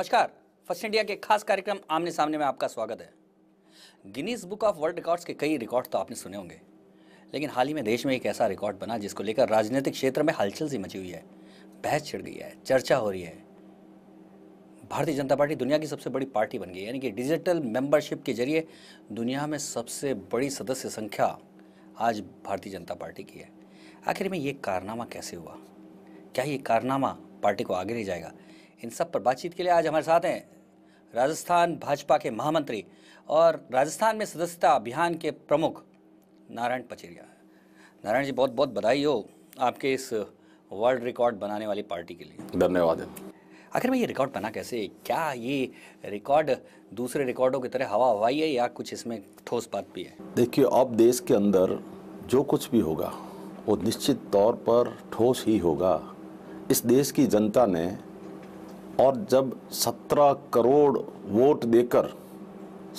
नमस्कार first India के खास कार्यक्रम आमने सामने में आपका स्वागत है Guinness book of world records के कई रिकॉर्ड तो आपने सुने होंगे लेकिन हाल ही में देश में एक ऐसा रिकॉर्ड बना जिसको लेकर राजनीतिक क्षेत्र में हलचल सी मची हुई है बहस छिड़ गई है चर्चा हो रही है भारतीय जनता पार्टी दुनिया की सबसे बड़ी पार्टी बन गई यानी कि डिजिटल मेंबरशिप के जरिए दुनिया में सबसे बड़ी सदस्य संख्या आज भारतीय जनता पार्टी की है आखिर में ये कारनामा कैसे हुआ क्या ये कारनामा पार्टी को आगे ले जाएगा इन सब पर बातचीत के लिए आज हमारे साथ हैं राजस्थान भाजपा के महामंत्री और राजस्थान में सदस्यता अभियान के प्रमुख नारायण पचेरिया नारायण जी बहुत बहुत बधाई हो आपके इस वर्ल्ड रिकॉर्ड बनाने वाली पार्टी के लिए धन्यवाद आखिर में ये रिकॉर्ड बना कैसे क्या ये रिकॉर्ड दूसरे रिकॉर्डों की तरह हवा हवाई है या कुछ इसमें ठोस बात भी है देखिए अब देश के अंदर जो कुछ भी होगा वो निश्चित तौर पर ठोस ही होगा इस देश की जनता ने और जब 17 करोड़ वोट देकर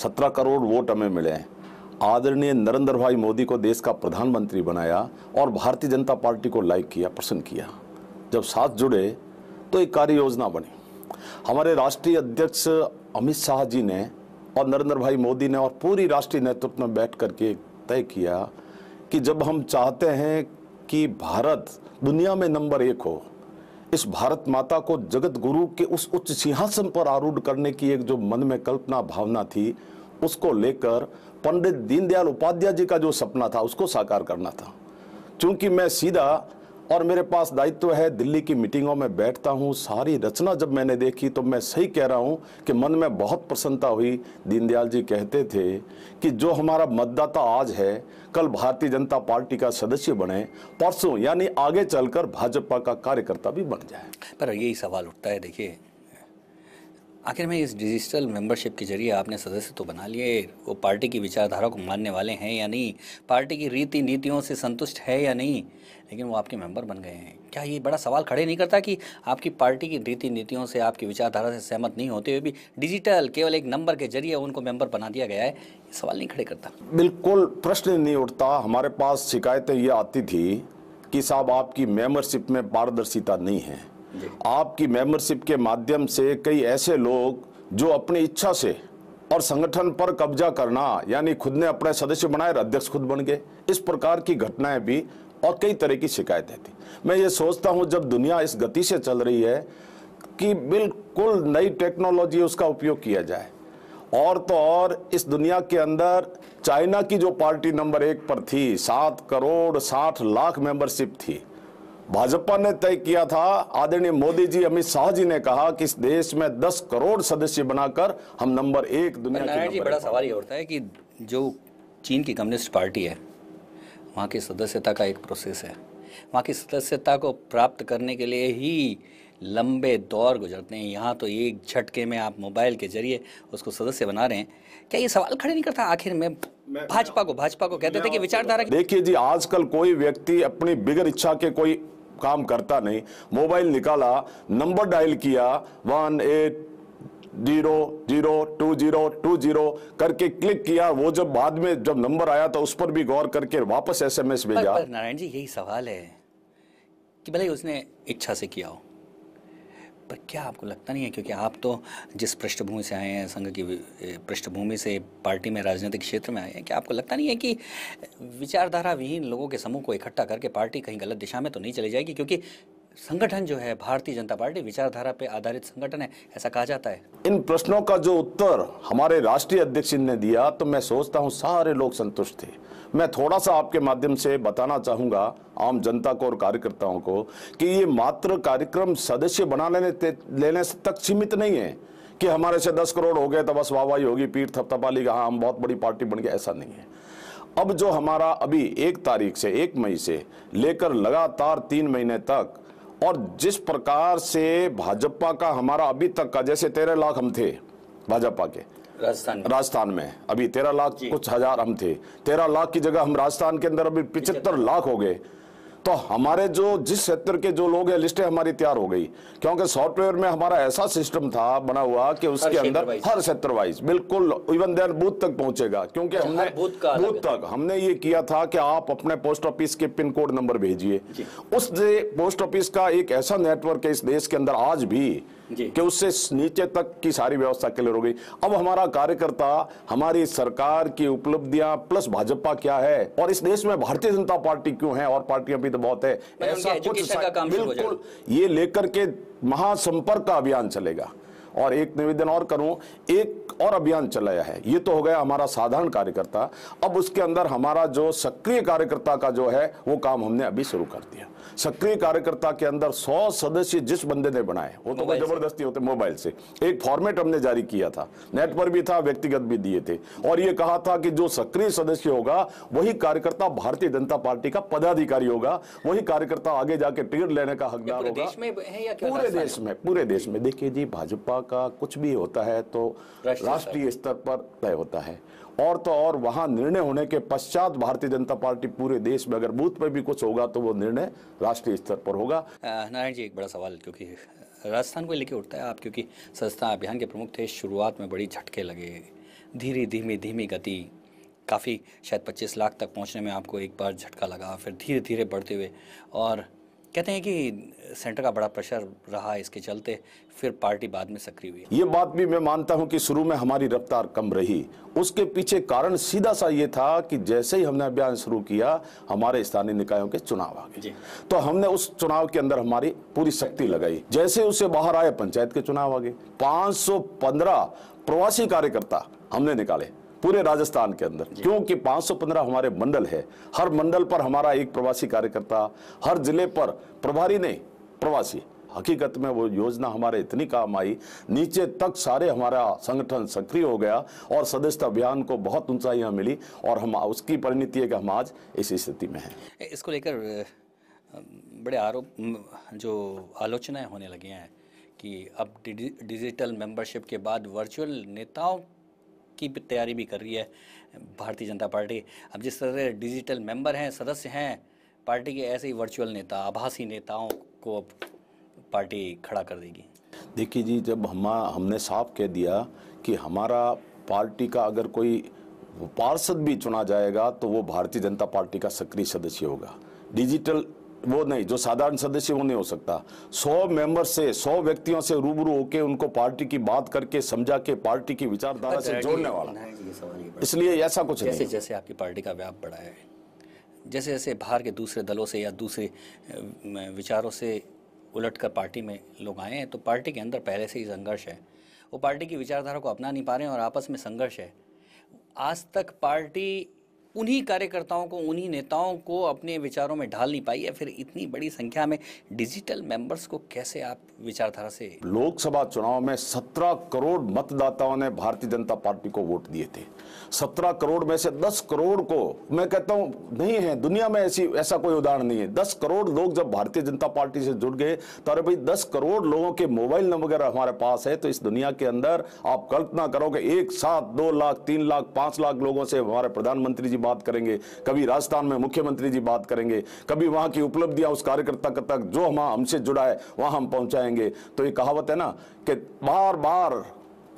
17 करोड़ वोट हमें मिले हैं आदरणीय नरेंद्र भाई मोदी को देश का प्रधानमंत्री बनाया और भारतीय जनता पार्टी को लाइक किया पसंद किया जब साथ जुड़े तो एक कार्य योजना बनी हमारे राष्ट्रीय अध्यक्ष अमित शाह जी ने और नरेंद्र भाई मोदी ने और पूरी राष्ट्रीय नेतृत्व में बैठ करके तय किया कि जब हम चाहते हैं कि भारत दुनिया में नंबर एक हो इस भारत माता को जगत गुरु के उस उच्च सिंहासन पर आरूढ़ करने की एक जो मन में कल्पना भावना थी उसको लेकर पंडित दीनदयाल उपाध्याय जी का जो सपना था उसको साकार करना था क्योंकि मैं सीधा और मेरे पास दायित्व है दिल्ली की मीटिंगों में बैठता हूँ सारी रचना जब मैंने देखी तो मैं सही कह रहा हूँ कि मन में बहुत प्रसन्नता हुई दीनदयाल जी कहते थे कि जो हमारा मतदाता आज है कल भारतीय जनता पार्टी का सदस्य बने परसों यानी आगे चलकर भाजपा का कार्यकर्ता भी बन जाए पर यही सवाल उठता है देखिए आखिर में इस डिजिटल मेंबरशिप के जरिए आपने सदस्य तो बना लिए वो पार्टी की विचारधारा को मानने वाले हैं या नहीं पार्टी की रीति नीतियों से संतुष्ट है या नहीं लेकिन वो आपके मेंबर बन गए हैं क्या ये बड़ा सवाल खड़े नहीं करता कि आपकी पार्टी की रीति नीतियों से आपकी विचारधारा से सहमत नहीं होते हुए भी डिजिटल केवल एक नंबर के जरिए उनको मेंबर बना दिया गया है ये सवाल नहीं खड़े करता बिल्कुल प्रश्न नहीं उठता हमारे पास शिकायतें ये आती थी कि साहब आपकी मेंबरशिप में पारदर्शिता नहीं है आपकी मेंबरशिप के माध्यम से कई ऐसे लोग जो अपनी इच्छा से और संगठन पर कब्जा करना यानी खुद ने अपने सदस्य बनाए और अध्यक्ष खुद बन गए इस प्रकार की घटनाएं भी और कई तरह की शिकायतें थी मैं ये सोचता हूँ जब दुनिया इस गति से चल रही है कि बिल्कुल नई टेक्नोलॉजी उसका उपयोग किया जाए और तो और इस दुनिया के अंदर चाइना की जो पार्टी नंबर एक पर थी सात करोड़ साठ लाख मेंबरशिप थी भाजपा ने तय किया था आदरणीय मोदी जी अमित शाह जी ने कहा कि इस देश में 10 करोड़ सदस्य बनाकर हम नंबर एक दुनिया के जी बड़ा सवाल ये उठता है कि जो चीन की कम्युनिस्ट पार्टी है वहाँ की सदस्यता का एक प्रोसेस है वहाँ की सदस्यता को प्राप्त करने के लिए ही लंबे दौर गुजरते हैं यहाँ तो एक झटके में आप मोबाइल के जरिए उसको सदस्य बना रहे हैं क्या ये सवाल खड़े नहीं करता आखिर में भाजपा को भाजपा को कहते थे कि विचारधारा देखिए जी आजकल कोई व्यक्ति अपनी बिगर इच्छा के कोई काम करता नहीं मोबाइल निकाला नंबर डायल किया one eight zero zero two zero two zero करके क्लिक किया वो जब बाद में जब नंबर आया तो उस पर भी गौर करके वापस एसएमएस भेजा नारायण जी यही सवाल है कि भले उसने इच्छा से किया हो पर क्या आपको लगता नहीं है क्योंकि आप तो जिस पृष्ठभूमि से आए हैं संघ की पृष्ठभूमि से पार्टी में राजनीतिक क्षेत्र में आए हैं क्या आपको लगता नहीं है कि विचारधारा विहीन लोगों के समूह को इकट्ठा करके पार्टी कहीं गलत दिशा में तो नहीं चली जाएगी क्योंकि संगठन जो है भारतीय जनता पार्टी विचारधारा पे आधारित संगठन है ऐसा कहा जाता है इन प्रश्नों का जो उत्तर हमारे राष्ट्रीय अध्यक्ष ने दिया तो मैं सोचता हूँ सारे लोग संतुष्ट थे मैं थोड़ा सा आपके माध्यम से बताना चाहूंगा आम जनता को और कार्यकर्ताओं को कि ये मात्र कार्यक्रम सदस्य बना लेने लेने तक सीमित नहीं है कि हमारे से दस करोड़ हो गए तो बस वाहवाही होगी पीठ थपथपा ली हाँ हम बहुत बड़ी पार्टी बन गए ऐसा नहीं है अब जो हमारा अभी एक तारीख से एक मई से लेकर लगातार तीन महीने तक और जिस प्रकार से भाजपा का हमारा अभी तक का जैसे तेरह लाख हम थे भाजपा के राजस्थान राजस्थान में अभी तेरह लाख कुछ हजार हम थे तेरह लाख की जगह हम राजस्थान के अंदर अभी पिछहत्तर लाख हो गए तो हमारे जो जिस क्षेत्र के जो लोग हैं लिस्टें हमारी तैयार हो गई क्योंकि सॉफ्टवेयर में हमारा ऐसा सिस्टम था बना हुआ कि उसके अंदर हर क्षेत्र वाइज बिल्कुल इवन देन बूथ तक पहुंचेगा क्योंकि हमने बूथ तक हमने ये किया था कि आप अपने पोस्ट ऑफिस के पिन कोड नंबर भेजिए उस पोस्ट ऑफिस का एक ऐसा नेटवर्क है इस देश के अंदर आज भी कि उससे नीचे तक की सारी व्यवस्था क्लियर हो गई अब हमारा कार्यकर्ता हमारी सरकार की उपलब्धियां प्लस भाजपा क्या है और इस देश में भारतीय जनता पार्टी क्यों है और पार्टियां भी तो बहुत है ऐसा कुछ बिल्कुल ये लेकर के महासंपर्क का अभियान चलेगा और एक निवेदन और करूं एक और अभियान चलाया है ये तो हो गया हमारा साधारण कार्यकर्ता अब उसके अंदर हमारा जो सक्रिय कार्यकर्ता का जो है वो काम हमने अभी शुरू कर दिया सक्रिय कार्यकर्ता के अंदर सौ सदस्य जिस बंदे ने बनाए वो तो जबरदस्ती होते मोबाइल से एक फॉर्मेट हमने जारी किया था नेट पर भी था व्यक्तिगत भी दिए थे और ये कहा था कि जो सक्रिय सदस्य होगा वही कार्यकर्ता भारतीय जनता पार्टी का पदाधिकारी होगा वही कार्यकर्ता आगे जाके टिकट लेने का हकदार होगा पूरे देश में पूरे देश में देखिए जी भाजपा का कुछ भी होता है तो राष्ट्रीय स्तर पर तय होता है और तो और वहाँ निर्णय होने के पश्चात भारतीय जनता पार्टी पूरे देश में अगर बूथ पर भी कुछ होगा तो वो निर्णय राष्ट्रीय स्तर पर होगा नारायण जी एक बड़ा सवाल क्योंकि राजस्थान को लेकर उठता है आप क्योंकि संस्था अभियान के प्रमुख थे शुरुआत में बड़ी झटके लगे धीरे धीमी धीमी गति काफ़ी शायद 25 लाख तक पहुंचने में आपको एक बार झटका लगा फिर धीरे धीरे बढ़ते हुए और कहते हैं कि सेंटर का बड़ा प्रेशर रहा इसके चलते फिर पार्टी बाद में सक्रिय हुई ये बात भी मैं मानता हूं कि शुरू में हमारी रफ्तार कम रही उसके पीछे कारण सीधा सा ये था कि जैसे ही हमने अभियान शुरू किया हमारे स्थानीय निकायों के चुनाव आ गए तो हमने उस चुनाव के अंदर हमारी पूरी शक्ति लगाई जैसे उसे बाहर आए पंचायत के चुनाव आ गए पांच प्रवासी कार्यकर्ता हमने निकाले पूरे राजस्थान के अंदर क्योंकि 515 हमारे मंडल है हर मंडल पर हमारा एक प्रवासी कार्यकर्ता हर जिले पर प्रभारी नहीं प्रवासी हकीकत में वो योजना हमारे इतनी काम आई नीचे तक सारे हमारा संगठन सक्रिय हो गया और सदस्यता अभियान को बहुत ऊंचाइयाँ मिली और हम उसकी परिणति है कि हम आज इस स्थिति में हैं इसको लेकर बड़े आरोप जो आलोचनाएं होने लगी हैं कि अब डिजिटल मेंबरशिप के बाद वर्चुअल नेताओं की भी तैयारी भी कर रही है भारतीय जनता पार्टी अब जिस तरह से डिजिटल मेंबर हैं सदस्य हैं पार्टी के ऐसे ही वर्चुअल नेता आभासी नेताओं को अब पार्टी खड़ा कर देगी देखिए जी जब हम हमने साफ कह दिया कि हमारा पार्टी का अगर कोई पार्षद भी चुना जाएगा तो वो भारतीय जनता पार्टी का सक्रिय सदस्य होगा डिजिटल वो नहीं जो साधारण सदस्य वो नहीं हो सकता सौ मेंबर से सौ व्यक्तियों से रूबरू होकर उनको पार्टी की बात करके समझा के पार्टी की विचारधारा से अच्छा, जोड़ने वाला इसलिए ऐसा कुछ जैसे नहीं। जैसे आपकी पार्टी का व्याप बढ़ा है जैसे जैसे बाहर के दूसरे दलों से या दूसरे विचारों से उलट कर पार्टी में लोग आए हैं तो पार्टी के अंदर पहले से ही संघर्ष है वो पार्टी की विचारधारा को अपना नहीं पा रहे हैं और आपस में संघर्ष है आज तक पार्टी उन्हीं कार्यकर्ताओं को उन्हीं नेताओं को अपने विचारों में ढाल नहीं पाई है फिर इतनी बड़ी संख्या में डिजिटल मेंबर्स को कैसे आप विचारधारा से लोकसभा चुनाव में सत्रह करोड़ मतदाताओं ने भारतीय जनता पार्टी को वोट दिए थे सत्रह करोड़ में से दस करोड़ को मैं कहता हूं नहीं है दुनिया में ऐसी ऐसा कोई उदाहरण नहीं है दस करोड़ लोग जब भारतीय जनता पार्टी से जुड़ गए तो अरे भाई दस करोड़ लोगों के मोबाइल नंबर हमारे पास है तो इस दुनिया के अंदर आप कल्पना करो कि एक साथ दो लाख तीन लाख पांच लाख लोगों से हमारे प्रधानमंत्री जी बात करेंगे कभी राजस्थान में मुख्यमंत्री जी बात करेंगे कभी वहाँ की उपलब्धियाँ उस कार्यकर्ता तक जो हम हमसे जुड़ा है वहाँ हम पहुंचाएंगे तो ये कहावत है ना कि बार बार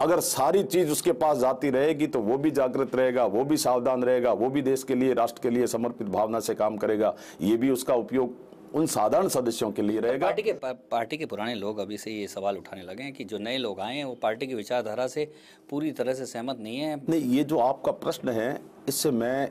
अगर सारी चीज उसके पास जाती रहेगी तो वो भी जागृत रहेगा वो भी सावधान रहेगा वो भी देश के लिए राष्ट्र के लिए समर्पित भावना से काम करेगा ये भी उसका उपयोग उन साधारण सदस्यों के लिए रहेगा पार्टी के पा, पार्टी के पुराने लोग अभी से ये सवाल उठाने लगे हैं कि जो नए लोग आए हैं वो पार्टी की विचारधारा से पूरी तरह से सहमत नहीं है नहीं ये जो आपका प्रश्न है इससे मैं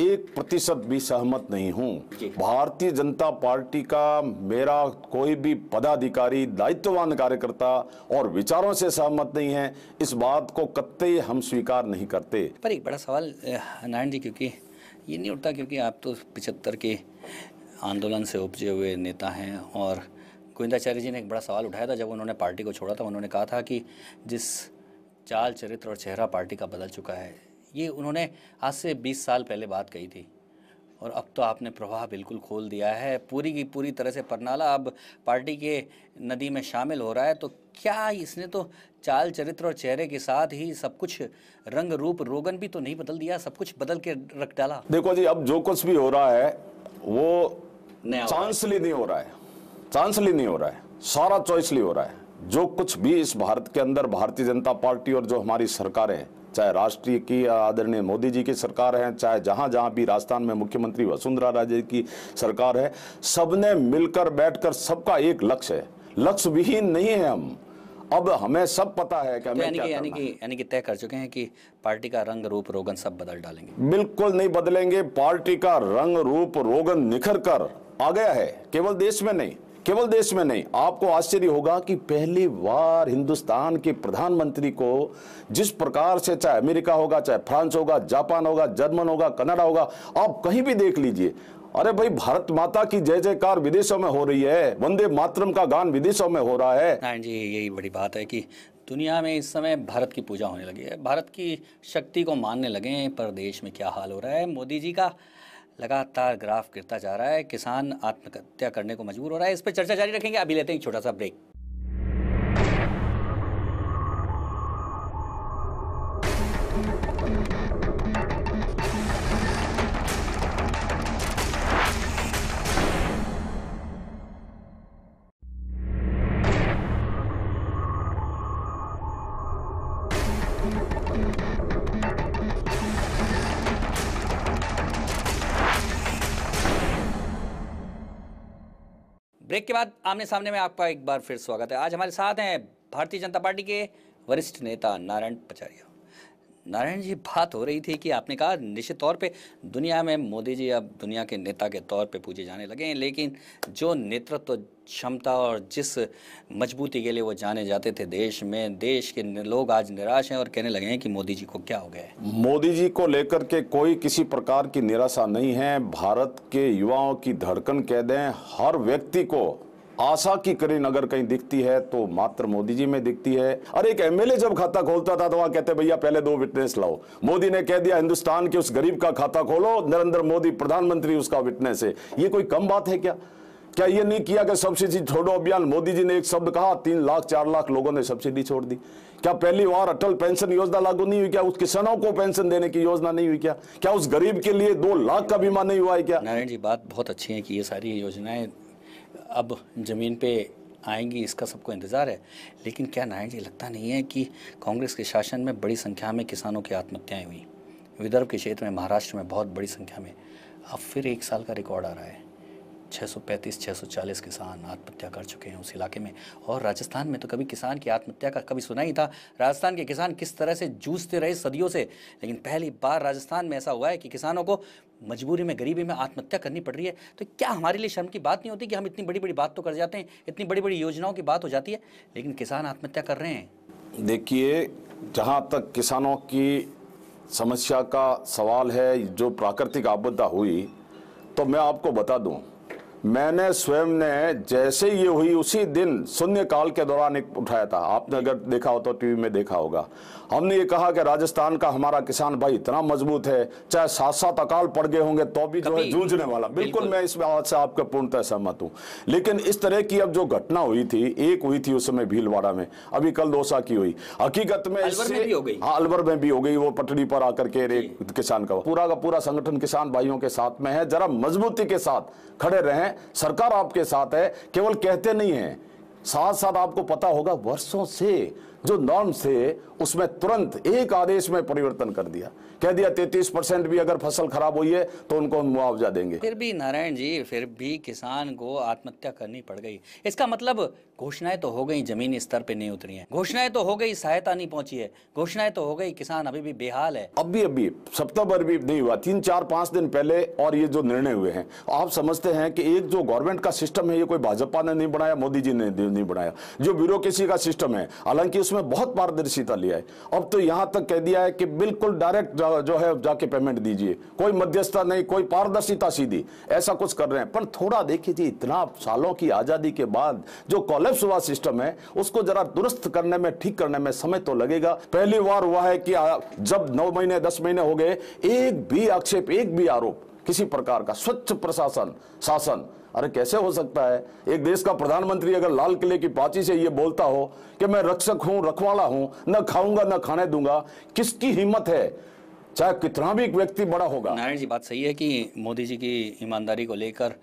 एक प्रतिशत भी सहमत नहीं हूँ भारतीय जनता पार्टी का मेरा कोई भी पदाधिकारी दायित्ववान कार्यकर्ता और विचारों से सहमत नहीं है इस बात को कत्ते हम स्वीकार नहीं करते पर एक बड़ा सवाल नारायण जी क्योंकि ये नहीं उठता क्योंकि आप तो पिछहत्तर के आंदोलन से उपजे हुए नेता हैं और गोविंदाचार्य जी ने एक बड़ा सवाल उठाया था जब उन्होंने पार्टी को छोड़ा था उन्होंने कहा था कि जिस चाल चरित्र और चेहरा पार्टी का बदल चुका है ये उन्होंने आज से 20 साल पहले बात कही थी और अब तो आपने प्रवाह बिल्कुल खोल दिया है पूरी की पूरी तरह से परनाला अब पार्टी के नदी में शामिल हो रहा है तो क्या इसने तो चाल चरित्र और चेहरे के साथ ही सब कुछ रंग रूप रोगन भी तो नहीं बदल दिया सब कुछ बदल के रख डाला देखो जी अब जो कुछ भी हो रहा है वो चांसली नहीं हो रहा है चांसली नहीं हो रहा है सारा चॉइसली हो रहा है जो कुछ भी इस भारत के अंदर भारतीय जनता पार्टी और जो हमारी सरकार है चाहे राष्ट्रीय की आदरणीय मोदी जी की सरकार है चाहे जहां जहां भी राजस्थान में मुख्यमंत्री वसुंधरा राजे की सरकार है सबने मिलकर बैठकर सबका एक लक्ष्य है लक्ष्य विहीन नहीं है हम अब हमें सब पता है कि तो हमें यानी यानी कि यानी कि तय कर चुके हैं कि पार्टी का रंग रूप रोगन सब बदल डालेंगे बिल्कुल नहीं बदलेंगे पार्टी का रंग रूप रोगन निखर कर आ गया है केवल देश में नहीं केवल देश में नहीं आपको आश्चर्य होगा कि पहली बार हिंदुस्तान के प्रधानमंत्री को जिस प्रकार से चाहे अमेरिका होगा चाहे फ्रांस होगा जापान होगा जर्मन होगा कनाडा होगा आप कहीं भी देख लीजिए अरे भाई भारत माता की जय जयकार विदेशों में हो रही है वंदे मातरम का गान विदेशों में हो रहा है जी यही बड़ी बात है कि दुनिया में इस समय भारत की पूजा होने लगी है भारत की शक्ति को मानने लगे हैं पर देश में क्या हाल हो रहा है मोदी जी का लगातार ग्राफ गिरता जा रहा है किसान आत्महत्या करने को मजबूर हो रहा है इस पर चर्चा जारी रखेंगे अभी लेते हैं एक छोटा सा ब्रेक ब्रेक के बाद आमने सामने में आपका एक बार फिर स्वागत है आज हमारे साथ हैं भारतीय जनता पार्टी के वरिष्ठ नेता नारायण पचारिया नारायण जी बात हो रही थी कि आपने कहा निश्चित तौर पे दुनिया में मोदी जी अब दुनिया के नेता के तौर पे पूजे जाने लगे हैं लेकिन जो नेतृत्व क्षमता और जिस मजबूती के लिए वो जाने जाते थे देश में देश के लोग आज निराश हैं और कहने लगे हैं कि मोदी जी को क्या हो गया मोदी जी को लेकर के कोई किसी प्रकार की निराशा नहीं है भारत के युवाओं की धड़कन कह दें हर व्यक्ति को आशा की करीन अगर कहीं दिखती है तो मात्र मोदी जी में दिखती है और एक एमएलए जब खाता खोलता था तो वहां कहते भैया पहले दो विटनेस लाओ मोदी ने कह दिया हिंदुस्तान के उस गरीब का खाता खोलो नरेंद्र मोदी प्रधानमंत्री उसका विटनेस है ये कोई कम बात है क्या क्या ये नहीं किया कि सब्सिडी छोड़ो अभियान मोदी जी ने एक शब्द कहा तीन लाख चार लाख लोगों ने सब्सिडी छोड़ दी क्या पहली बार अटल पेंशन योजना लागू नहीं हुई क्या उस किसानों को पेंशन देने की योजना नहीं हुई क्या क्या उस गरीब के लिए दो लाख का बीमा नहीं हुआ है क्या नारायण जी बात बहुत अच्छी है कि ये सारी योजनाएं अब ज़मीन पे आएंगी इसका सबको इंतज़ार है लेकिन क्या नारायण जी लगता नहीं है कि कांग्रेस के शासन में बड़ी संख्या में किसानों की आत्महत्याएँ हुई विदर्भ के क्षेत्र में महाराष्ट्र में बहुत बड़ी संख्या में अब फिर एक साल का रिकॉर्ड आ रहा है 635-640 किसान आत्महत्या कर चुके हैं उस इलाके में और राजस्थान में तो कभी किसान की आत्महत्या का कभी सुना ही था राजस्थान के किसान किस तरह से जूझते रहे सदियों से लेकिन पहली बार राजस्थान में ऐसा हुआ है कि किसानों को मजबूरी में गरीबी में आत्महत्या करनी पड़ रही है तो क्या हमारे लिए शर्म की बात नहीं होती कि हम इतनी बड़ी बड़ी बात तो कर जाते हैं इतनी बड़ी बड़ी योजनाओं की बात हो जाती है लेकिन किसान आत्महत्या कर रहे हैं देखिए जहाँ तक किसानों की समस्या का सवाल है जो प्राकृतिक आपदा हुई तो मैं आपको बता दूं मैंने स्वयं ने जैसे ये हुई उसी दिन शून्य काल के दौरान एक उठाया था आपने अगर देखा हो तो टीवी में देखा होगा हमने ये कहा कि राजस्थान का हमारा किसान भाई इतना मजबूत है चाहे सात सात अकाल पड़ गए होंगे तो भी जो है जूझने वाला बिल्कुल मैं इस बात से आपके पूर्णतः सहमत हूँ लेकिन इस तरह की अब जो घटना हुई थी एक हुई थी उस समय भीलवाड़ा में अभी कल दोसा की हुई हकीकत में हाँ, अलवर में भी हो गई वो पटड़ी पर आकर के एक किसान का पूरा का पूरा संगठन किसान भाइयों के साथ में है जरा मजबूती के साथ खड़े रहे सरकार आपके साथ है केवल कहते नहीं है साथ साथ आपको पता होगा वर्षों से जो नॉर्म से उसमें तुरंत एक आदेश में परिवर्तन कर दिया कह दिया 33 परसेंट भी अगर फसल खराब हुई है तो उनको हम मुआवजा देंगे फिर भी नारायण जी फिर भी किसान को आत्महत्या करनी पड़ गई इसका मतलब घोषणाएं तो हो गई जमीन स्तर पर नहीं उतरी है घोषणाएं तो हो गई सहायता नहीं पहुंची है घोषणाएं तो हो गई किसान अभी भी बेहाल है अभी अभी सप्ताह भर भी नहीं हुआ तीन चार पांच दिन पहले और ये जो निर्णय हुए हैं आप समझते हैं कि एक जो गवर्नमेंट का सिस्टम है ये कोई भाजपा ने नहीं बनाया मोदी जी ने नहीं बनाया जो ब्यूरोसी का सिस्टम है हालांकि उसमें बहुत पारदर्शिता ली लिया है अब तो यहां तक कह दिया है कि बिल्कुल डायरेक्ट जो, जो है जाके पेमेंट दीजिए कोई मध्यस्थता नहीं कोई पारदर्शिता सीधी ऐसा कुछ कर रहे हैं पर थोड़ा देखिए जी इतना सालों की आज़ादी के बाद जो कॉलेप्स हुआ सिस्टम है उसको जरा दुरुस्त करने में ठीक करने में समय तो लगेगा पहली बार हुआ है कि जब नौ महीने दस महीने हो गए एक भी आक्षेप एक भी आरोप किसी प्रकार का स्वच्छ प्रशासन शासन अरे कैसे हो सकता है एक देश का प्रधानमंत्री अगर लाल किले की पाची से ये बोलता हो कि मैं रक्षक हूँ रखवाला हूँ न खाऊंगा न खाने दूंगा किसकी हिम्मत है चाहे कितना भी एक व्यक्ति बड़ा होगा नारायण जी बात सही है कि मोदी जी की ईमानदारी को लेकर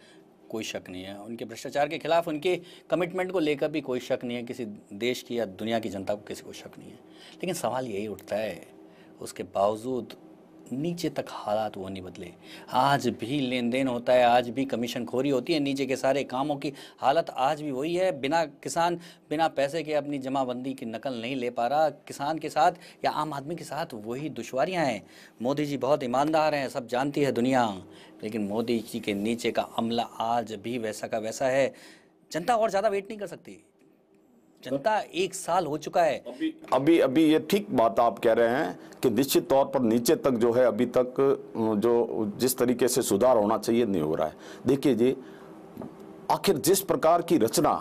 कोई शक नहीं है उनके भ्रष्टाचार के खिलाफ उनके कमिटमेंट को लेकर भी कोई शक नहीं है किसी देश की या दुनिया की जनता को किसी को शक नहीं है लेकिन सवाल यही उठता है उसके बावजूद नीचे तक हालात वो नहीं बदले आज भी लेन देन होता है आज भी कमीशन खोरी होती है नीचे के सारे कामों की हालत आज भी वही है बिना किसान बिना पैसे के अपनी जमाबंदी की नकल नहीं ले पा रहा किसान के साथ या आम आदमी के साथ वही दुशारियाँ हैं मोदी जी बहुत ईमानदार हैं सब जानती है दुनिया लेकिन मोदी जी के नीचे का अमला आज भी वैसा का वैसा है जनता और ज़्यादा वेट नहीं कर सकती जनता एक साल हो चुका है अभी अभी ये ठीक बात आप कह रहे हैं कि निश्चित तौर पर नीचे तक जो है अभी तक जो जिस तरीके से सुधार होना चाहिए नहीं हो रहा है देखिए जी आखिर जिस प्रकार की रचना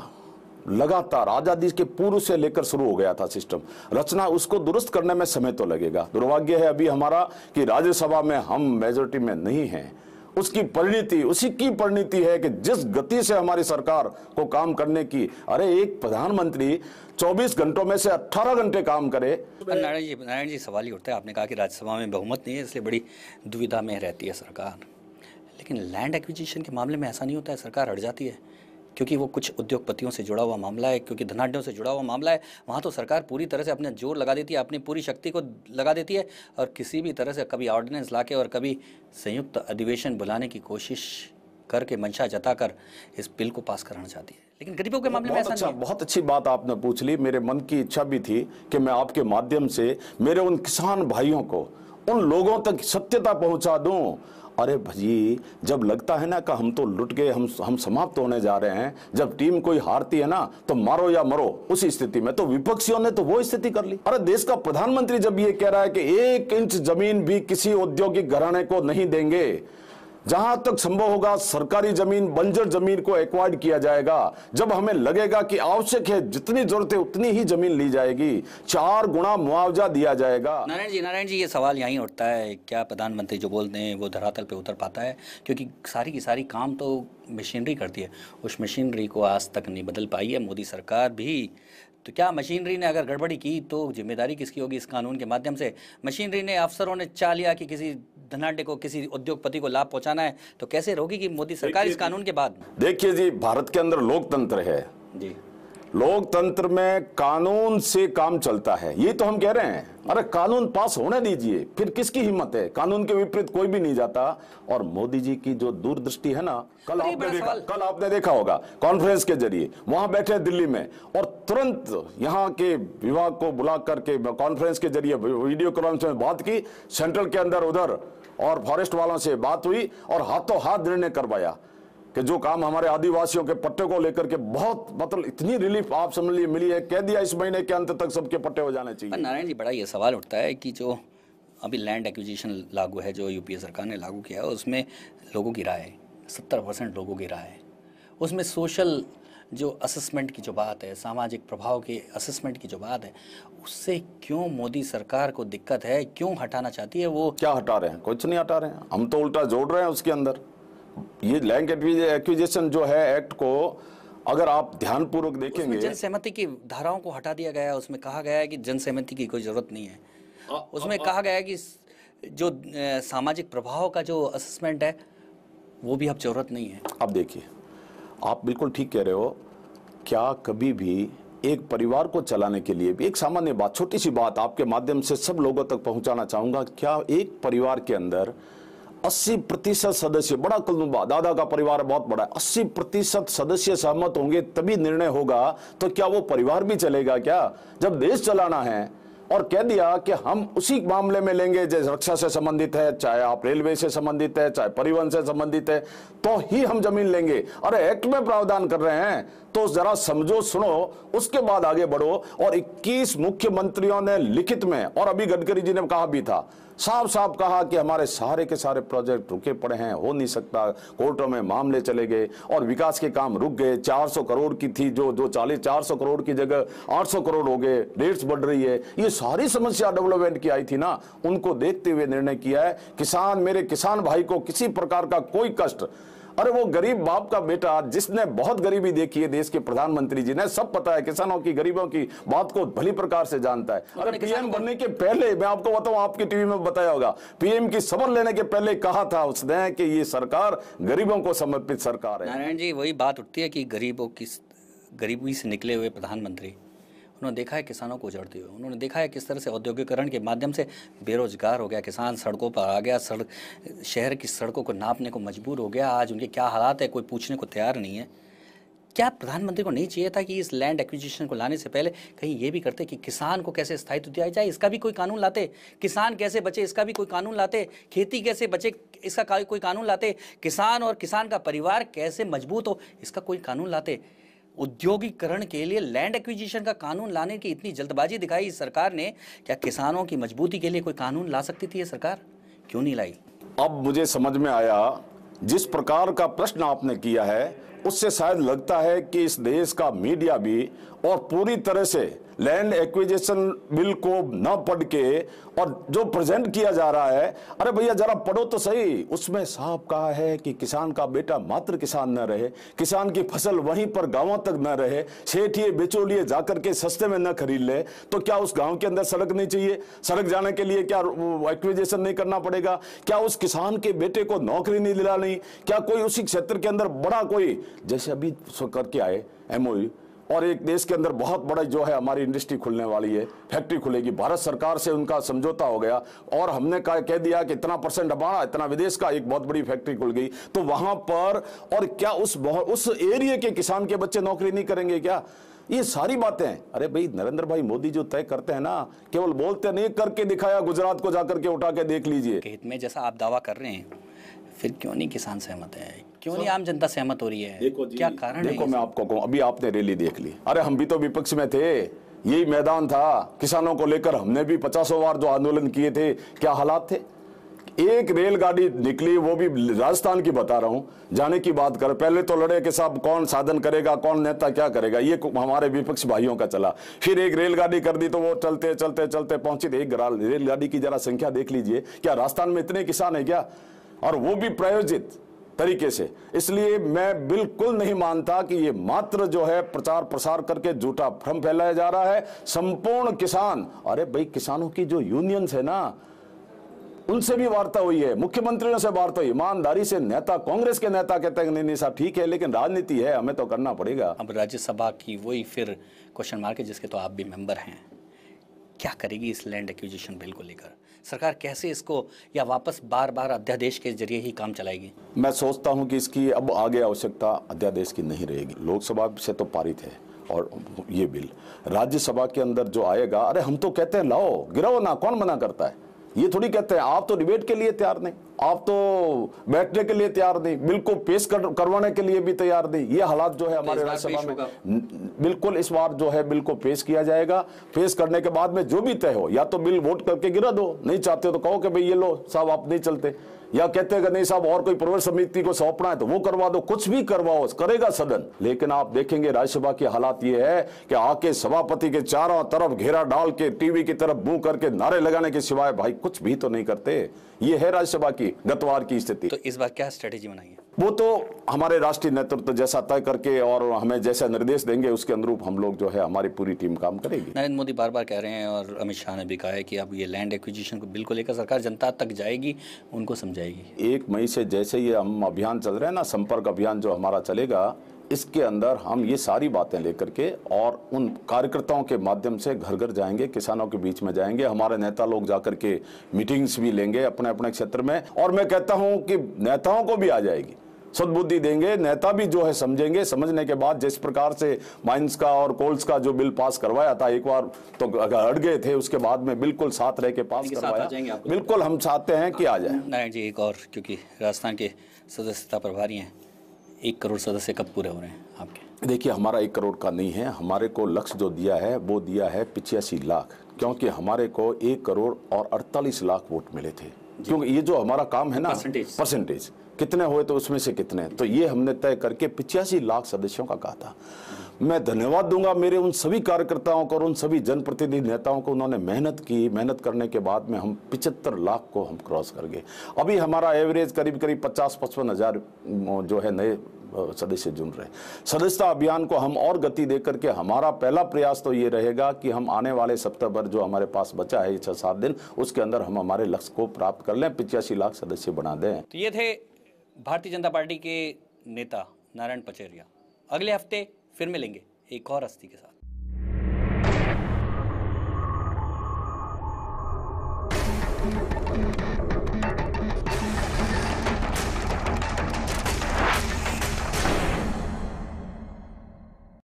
लगातार आजादी के पूर्व से लेकर शुरू हो गया था सिस्टम रचना उसको दुरुस्त करने में समय तो लगेगा दुर्भाग्य है अभी हमारा कि राज्यसभा में हम मेजोरिटी में नहीं हैं उसकी परिणति उसी की परिणति है कि जिस गति से हमारी सरकार को काम करने की अरे एक प्रधानमंत्री 24 घंटों में से 18 घंटे काम करे नारायण जी नारायण जी सवाल ही उठता है आपने कहा कि राज्यसभा में बहुमत नहीं है इसलिए बड़ी दुविधा में रहती है सरकार लेकिन लैंड एक्विजिशन के मामले में ऐसा नहीं होता है सरकार हट जाती है क्योंकि वो कुछ उद्योगपतियों से जुड़ा हुआ मामला है क्योंकि धनाढ़ों से जुड़ा हुआ मामला है वहाँ तो सरकार पूरी तरह से अपने जोर लगा देती है अपनी पूरी शक्ति को लगा देती है और किसी भी तरह से कभी ऑर्डिनेंस ला के और कभी संयुक्त अधिवेशन बुलाने की कोशिश करके मंशा जताकर इस बिल को पास कराना चाहती है लेकिन गरीबों के मामले में ऐसा अच्छा, नहीं बहुत अच्छी बात आपने पूछ ली मेरे मन की इच्छा भी थी कि मैं आपके माध्यम से मेरे उन किसान भाइयों को उन लोगों तक सत्यता पहुंचा दूं अरे भाई जब लगता है ना कि हम तो लुट गए हम हम समाप्त होने जा रहे हैं जब टीम कोई हारती है ना तो मारो या मरो उस स्थिति में तो विपक्षियों ने तो वो स्थिति कर ली अरे देश का प्रधानमंत्री जब ये कह रहा है कि एक इंच जमीन भी किसी औद्योगिक घराने को नहीं देंगे जहां तक संभव होगा सरकारी जमीन बंजर जमीन को एक्वाइड किया जाएगा जब हमें लगेगा कि आवश्यक है जितनी जरूरत है उतनी ही जमीन ली जाएगी चार गुना मुआवजा दिया जाएगा नारायण जी नारायण जी ये सवाल यहीं उठता है क्या प्रधानमंत्री जो बोलते हैं वो धरातल पे उतर पाता है क्योंकि सारी की सारी काम तो मशीनरी करती है उस मशीनरी को आज तक नहीं बदल पाई है मोदी सरकार भी तो क्या मशीनरी ने अगर गड़बड़ी की तो जिम्मेदारी किसकी होगी इस कानून के माध्यम से मशीनरी ने अफसरों ने चाह लिया कि किसी धनाढ़ को किसी उद्योगपति को लाभ पहुंचाना है तो कैसे रोगी की मोदी सरकार इस कानून के बाद देखिए जी भारत के अंदर लोकतंत्र है जी लोकतंत्र में कानून से काम चलता है ये तो हम कह रहे हैं अरे कानून पास होने दीजिए फिर किसकी हिम्मत है कानून के विपरीत कोई भी नहीं जाता और मोदी जी की जो दूरदृष्टि है ना कल आपने देखा कल आपने देखा होगा कॉन्फ्रेंस के जरिए वहां बैठे दिल्ली में और तुरंत यहाँ के विभाग को बुला करके कॉन्फ्रेंस के जरिए वीडियो कॉन्फ्रेंस में बात की सेंट्रल के अंदर उधर और फॉरेस्ट वालों से बात हुई और हाथों हाथ निर्णय करवाया कि जो काम हमारे आदिवासियों के पट्टे को लेकर के बहुत मतलब इतनी रिलीफ आप समझ लिए मिली है कह दिया इस महीने के अंत तक सबके पट्टे हो जाने चाहिए नारायण जी बड़ा ये सवाल उठता है कि जो अभी लैंड एक्विजिशन लागू है जो यूपीए सरकार ने लागू किया है उसमें लोगों की राय सत्तर परसेंट लोगों की राय है उसमें सोशल जो असेसमेंट की जो बात है सामाजिक प्रभाव के असेसमेंट की जो बात है उससे क्यों मोदी सरकार को दिक्कत है क्यों हटाना चाहती है वो क्या हटा रहे हैं कुछ नहीं हटा रहे हैं हम तो उल्टा जोड़ रहे हैं उसके अंदर ये लैंग एक्विजेशन जो है एक्ट को अगर आप ध्यानपूर्वक देखेंगे जनसहमति की धाराओं को हटा दिया गया है उसमें कहा गया है कि जनसहमति की कोई जरूरत नहीं है आ, उसमें आ, कहा गया है कि जो सामाजिक प्रभाव का जो असेसमेंट है वो भी अब जरूरत नहीं है अब देखिए आप बिल्कुल ठीक कह रहे हो क्या कभी भी एक परिवार को चलाने के लिए भी एक सामान्य बात छोटी सी बात आपके माध्यम से सब लोगों तक पहुंचाना चाहूंगा क्या एक परिवार के अंदर 80 प्रतिशत सदस्य बड़ा कुलनुबा दादा का परिवार बहुत बड़ा है अस्सी प्रतिशत सदस्य सहमत होंगे तभी निर्णय होगा तो क्या वो परिवार भी चलेगा क्या जब देश चलाना है और कह दिया कि हम उसी मामले में लेंगे जैसे रक्षा से संबंधित है चाहे आप रेलवे से संबंधित है चाहे परिवहन से संबंधित है तो ही हम जमीन लेंगे अरे एक्ट में प्रावधान कर रहे हैं तो जरा समझो सुनो उसके बाद आगे बढ़ो और 21 मुख्यमंत्रियों ने लिखित में और अभी गडकरी जी ने कहा भी था साफ साफ कहा कि हमारे सारे के सारे प्रोजेक्ट रुके पड़े हैं हो नहीं सकता कोर्टों में मामले चले गए और विकास के काम रुक गए 400 करोड़ की थी जो जो चालीस चार करोड़ की जगह 800 करोड़ हो गए रेट्स बढ़ रही है ये सारी समस्या डेवलपमेंट की आई थी ना उनको देखते हुए निर्णय किया है किसान मेरे किसान भाई को किसी प्रकार का कोई कष्ट अरे वो गरीब बाप का बेटा जिसने बहुत गरीबी देखी है देश के प्रधानमंत्री जी ने सब पता है किसानों की गरीबों की बात को भली प्रकार से जानता है अरे पीएम बनने के पहले मैं आपको बताऊं आपकी टीवी में बताया होगा पीएम की सबर लेने के पहले कहा था उसने कि ये सरकार गरीबों को समर्पित सरकार है नारायण जी वही बात उठती है कि गरीबों की गरीबी से निकले हुए प्रधानमंत्री उन्होंने देखा है किसानों को उजड़ते हुए उन्होंने देखा है किस तरह से औद्योगिकरण के माध्यम से बेरोजगार हो गया किसान सड़कों पर आ गया सड़क शहर की सड़कों को नापने को मजबूर हो गया आज उनके क्या हालात है कोई पूछने को तैयार नहीं है क्या प्रधानमंत्री को नहीं चाहिए था कि इस लैंड एक्विजिशन को लाने से पहले कहीं ये भी करते कि किसान को कैसे स्थायित्व दिया जाए इसका भी कोई कानून लाते किसान कैसे बचे इसका भी कोई कानून लाते खेती कैसे बचे इसका कोई कानून लाते किसान और किसान का परिवार कैसे मजबूत हो इसका कोई कानून लाते उद्योगीकरण के लिए लैंड एक्विजिशन का कानून लाने की इतनी जल्दबाजी दिखाई सरकार ने क्या किसानों की मजबूती के लिए कोई कानून ला सकती थी ये सरकार क्यों नहीं लाई अब मुझे समझ में आया जिस प्रकार का प्रश्न आपने किया है उससे शायद लगता है कि इस देश का मीडिया भी और पूरी तरह से लैंड एक्विजिशन बिल को न पढ़ के और जो प्रेजेंट किया जा रहा है अरे भैया जरा पढ़ो तो सही उसमें साफ कहा है कि किसान का बेटा मात्र किसान न रहे किसान की फसल वहीं पर गांवों तक न रहे सेठिए बेचोलिए जाकर के सस्ते में न खरीद ले तो क्या उस गांव के अंदर सड़क नहीं चाहिए सड़क जाने के लिए क्या एक्विजेशन नहीं करना पड़ेगा क्या उस किसान के बेटे को नौकरी नहीं दिला नहीं क्या कोई उसी क्षेत्र के अंदर बड़ा कोई जैसे अभी करके आए एमओयू और एक देश के अंदर बहुत बड़ा जो है हमारी इंडस्ट्री खुलने वाली है फैक्ट्री खुलेगी भारत सरकार से उनका समझौता हो गया और हमने कहा कह दिया कि इतना परसेंट हमारा इतना विदेश का एक बहुत बड़ी फैक्ट्री खुल गई तो वहां पर और क्या उस उस एरिए के किसान के बच्चे नौकरी नहीं करेंगे क्या ये सारी बातें अरे भाई नरेंद्र भाई मोदी जो तय करते हैं ना केवल बोलते नहीं करके दिखाया गुजरात को जाकर के उठा के देख लीजिए खेत में जैसा आप दावा कर रहे हैं फिर क्यों नहीं किसान सहमत है क्यों नहीं आम जनता सहमत हो रही है देखो क्या कारण देखो मैं आपको कहूँ अभी आपने रैली देख ली अरे हम भी तो विपक्ष में थे यही मैदान था किसानों को लेकर हमने भी पचासों बार जो आंदोलन किए थे क्या हालात थे एक रेलगाड़ी निकली वो भी राजस्थान की बता रहा हूँ जाने की बात कर पहले तो लड़े के साहब कौन साधन करेगा कौन नेता क्या करेगा ये हमारे विपक्ष भाइयों का चला फिर एक रेलगाड़ी कर दी तो वो चलते चलते चलते पहुंची तो एक रेलगाड़ी की जरा संख्या देख लीजिए क्या राजस्थान में इतने किसान है क्या और वो भी प्रायोजित तरीके से इसलिए मैं बिल्कुल नहीं मानता कि ये मात्र जो है प्रचार प्रसार करके झूठा भ्रम फैलाया जा रहा है संपूर्ण किसान अरे भाई किसानों की जो यूनियंस है ना उनसे भी वार्ता हुई है मुख्यमंत्रियों से वार्ता हुई ईमानदारी से नेता कांग्रेस के नेता कहते हैं नहीं नहीं साहब ठीक है लेकिन राजनीति है हमें तो करना पड़ेगा अब राज्यसभा की वही फिर क्वेश्चन मार्क है जिसके तो आप भी मेंबर हैं क्या करेगी इस लैंड एक्विजिशन बिल को लेकर सरकार कैसे इसको या वापस बार बार अध्यादेश के जरिए ही काम चलाएगी मैं सोचता हूँ कि इसकी अब आगे आवश्यकता अध्यादेश की नहीं रहेगी लोकसभा से तो पारित है और ये बिल राज्यसभा के अंदर जो आएगा अरे हम तो कहते हैं लाओ गिराओ ना कौन मना करता है ये थोड़ी कहते हैं आप तो डिबेट के लिए तैयार नहीं आप तो बैठने के लिए तैयार नहीं बिल को पेश कर, करवाने के लिए भी तैयार नहीं ये हालात जो है तो हमारे राज्यसभा में बिल्कुल इस बार जो है बिल को पेश किया जाएगा पेश करने के बाद में जो भी तय हो या तो बिल वोट करके गिरा दो नहीं चाहते तो कहो कि भाई ये लो साहब आप नहीं चलते या कहते हैं कि नहीं साहब और कोई प्रवेश समिति को सौंपना है तो वो करवा दो कुछ भी करवाओ करेगा सदन लेकिन आप देखेंगे राज्यसभा की हालात ये है कि आके सभापति के चारों तरफ घेरा डाल के टीवी की तरफ मुंह करके नारे लगाने के सिवाय भाई कुछ भी तो नहीं करते ये है राज्यसभा की गतवार की स्थिति तो इस बार क्या स्ट्रेटेजी बनाई है वो तो हमारे राष्ट्रीय नेतृत्व तो जैसा तय करके और हमें जैसा निर्देश देंगे उसके अनुरूप हम लोग जो है हमारी पूरी टीम काम करेगी नरेंद्र मोदी बार बार कह रहे हैं और अमित शाह ने भी कहा है कि अब ये लैंड एक्विजिशन को बिल को लेकर सरकार जनता तक जाएगी उनको समझाएगी एक मई से जैसे ये हम अभियान चल रहे हैं ना संपर्क अभियान जो हमारा चलेगा इसके अंदर हम ये सारी बातें लेकर के और उन कार्यकर्ताओं के माध्यम से घर घर जाएंगे किसानों के बीच में जाएंगे हमारे नेता लोग जाकर के मीटिंग्स भी लेंगे अपने अपने क्षेत्र में और मैं कहता हूँ कि नेताओं को भी आ जाएगी सदबुद्धि देंगे नेता भी जो है समझेंगे समझने के बाद जिस प्रकार से माइंस का और कोल्स का जो बिल पास करवाया था एक बार तो अड़ गए थे उसके बाद में बिल्कुल साथ रह के पास करवाया बिल्कुल हम चाहते हैं कि आ जाए नारायण जी एक और क्योंकि राजस्थान के सदस्यता प्रभारी हैं एक करोड़ सदस्य कब पूरे हो रहे हैं आपके देखिए हमारा एक करोड़ का नहीं है हमारे को लक्ष्य जो दिया है वो दिया है पिचासी लाख क्योंकि हमारे को एक करोड़ और अड़तालीस लाख वोट मिले थे क्योंकि ये जो हमारा काम है ना परसेंटेज कितने हुए तो उसमें से कितने तो ये हमने तय करके पिचासी लाख सदस्यों का कहा था मैं धन्यवाद दूंगा मेरे उन सभी कार्यकर्ताओं को और उन सभी जनप्रतिनिधि नेताओं को उन्होंने मेहनत की मेहनत करने के बाद में हम पिचहत्तर लाख को हम क्रॉस कर गए अभी हमारा एवरेज करीब करीब पचास पचपन हज़ार जो है नए सदस्य जुड़ रहे सदस्यता अभियान को हम और गति दे करके हमारा पहला प्रयास तो ये रहेगा कि हम आने वाले सप्ताह भर जो हमारे पास बचा है छह सात दिन उसके अंदर हम हमारे लक्ष्य को प्राप्त कर लें पिचासी लाख सदस्य बना दें तो ये थे भारतीय जनता पार्टी के नेता नारायण पचेरिया अगले हफ्ते फिर मिलेंगे एक और अस्थि के साथ